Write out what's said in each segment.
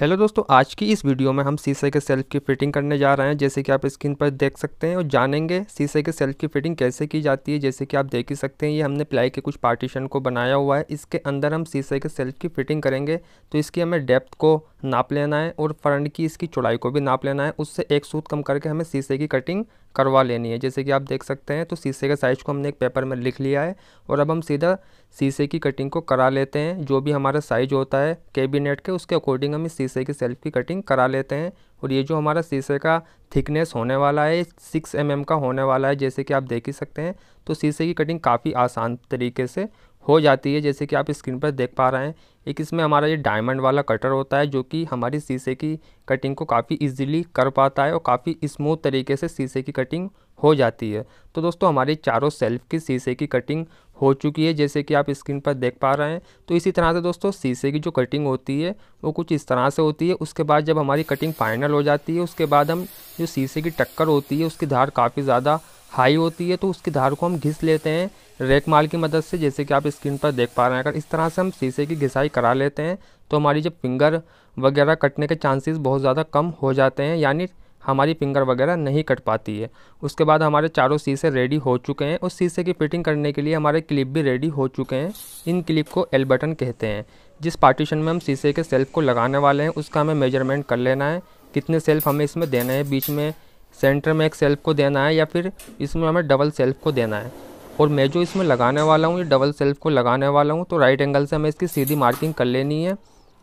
hello दोस्तों आज की इस वीडियो में हम शीशे के सेल्फ की फिटिंग करने जा रहे हैं जैसे कि आप स्क्रीन पर देख सकते हैं और जानेंगे शीशे के सेल्फ की फिटिंग कैसे की जाती है जैसे कि आप देख ही सकते हैं ये हमने प्लाई के कुछ पार्टीशन को बनाया हुआ है इसके अंदर हम शीशे के सेल्फ की फिटिंग करेंगे तो इसकी हमें डेप्थ को नाप लेना है और फ्रंट की इसकी चौड़ाई को भी नाप लेना है उससे एक सूत कम करके हमें शीशे की कटिंग करवा लेनी है जैसे कि आप देख सकते हैं तो शीशे के साइज़ को हमने एक पेपर में लिख लिया है और अब हम सीधा शीशे की कटिंग को करा लेते हैं जो भी हमारा साइज होता है कैबिनेट के उसके अकॉर्डिंग हम इस शीशे की सेल्फ की कटिंग करा लेते हैं और ये जो हमारा शीशे का थिकनेस होने वाला है सिक्स एम mm का होने वाला है जैसे कि आप देख ही सकते हैं तो शीशे की कटिंग काफ़ी आसान तरीके से हो जाती है जैसे कि आप स्क्रीन पर देख पा रहे हैं एक इसमें हमारा ये डायमंड वाला कटर होता है जो कि हमारी शीशे की कटिंग को काफ़ी इजीली कर पाता है और काफ़ी स्मूथ तरीके से शीशे की कटिंग हो जाती है तो दोस्तों हमारी चारों सेल्फ की शीशे की कटिंग हो चुकी है जैसे कि आप स्क्रीन पर देख पा रहे हैं तो इसी तरह से दोस्तों शीशे की जो कटिंग होती है वो कुछ इस तरह से होती है उसके बाद जब हमारी कटिंग फाइनल हो जाती है उसके बाद हम जो शीशे की टक्कर होती है उसकी धार काफ़ी ज़्यादा हाई होती है तो उसकी धार को हम घिस लेते हैं रेक माल की मदद से जैसे कि आप स्क्रीन पर देख पा रहे हैं अगर इस तरह से हम शीशे की घिसाई करा लेते हैं तो हमारी जो फिंगर वगैरह कटने के चांसेस बहुत ज़्यादा कम हो जाते हैं यानी हमारी फिंगर वगैरह नहीं कट पाती है उसके बाद हमारे चारों शीशे रेडी हो चुके हैं और शीशे की फिटिंग करने के लिए हमारे क्लिप भी रेडी हो चुके हैं इन क्लिप को एल बटन कहते हैं जिस पार्टीशन में हम शीशे के सेल्फ को लगाने वाले हैं उसका हमें मेजरमेंट कर लेना है कितने सेल्फ हमें इसमें देना है बीच में सेंटर में एक सेल्फ को देना है या फिर इसमें हमें डबल सेल्फ को देना है और मैं जो इसमें लगाने वाला हूँ ये डबल सेल्फ को लगाने वाला हूँ तो राइट एंगल से हमें इसकी सीधी मार्किंग कर लेनी है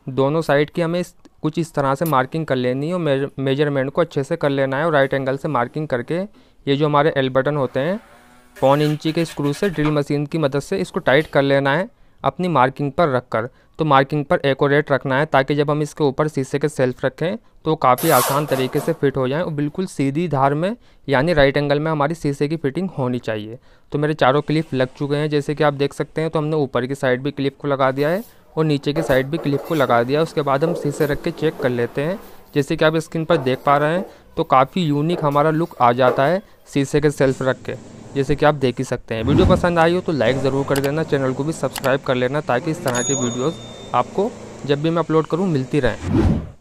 दोनों साइड की हमें कुछ इस तरह से मार्किंग कर लेनी है और मेजरमेंट को अच्छे से कर लेना है और राइट एंगल से मार्किंग करके ये जो हमारे एल बटन होते हैं पौन इंची के स्क्रू से ड्रिल मशीन की मदद से इसको टाइट कर लेना है अपनी मार्किंग पर रख कर तो मार्किंग पर एकोरेट रखना है ताकि जब हम इसके ऊपर शीशे के सेल्फ रखें तो काफ़ी आसान तरीके से फिट हो जाएँ और बिल्कुल सीधी धार में यानी राइट एंगल में हमारी शीशे की फिटिंग होनी चाहिए तो मेरे चारों क्लिप लग चुके हैं जैसे कि आप देख सकते हैं तो हमने ऊपर की साइड भी क्लिप को लगा दिया है और नीचे की साइड भी क्लिप को लगा दिया उसके बाद हम शीशे रख के चेक कर लेते हैं जैसे कि आप स्क्रीन पर देख पा रहे हैं तो काफ़ी यूनिक हमारा लुक आ जाता है शीशे के सेल्फ रख के जैसे कि आप देख ही सकते हैं वीडियो पसंद आई हो तो लाइक ज़रूर कर देना चैनल को भी सब्सक्राइब कर लेना ताकि इस तरह की वीडियोज़ आपको जब भी मैं अपलोड करूँ मिलती रहें